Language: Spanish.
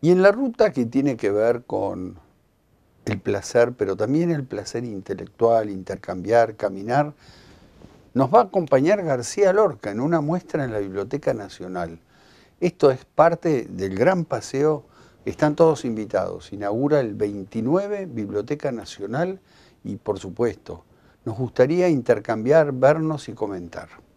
Y en la ruta que tiene que ver con el placer, pero también el placer intelectual, intercambiar, caminar, nos va a acompañar García Lorca en una muestra en la Biblioteca Nacional. Esto es parte del gran paseo, están todos invitados, inaugura el 29 Biblioteca Nacional y por supuesto, nos gustaría intercambiar, vernos y comentar.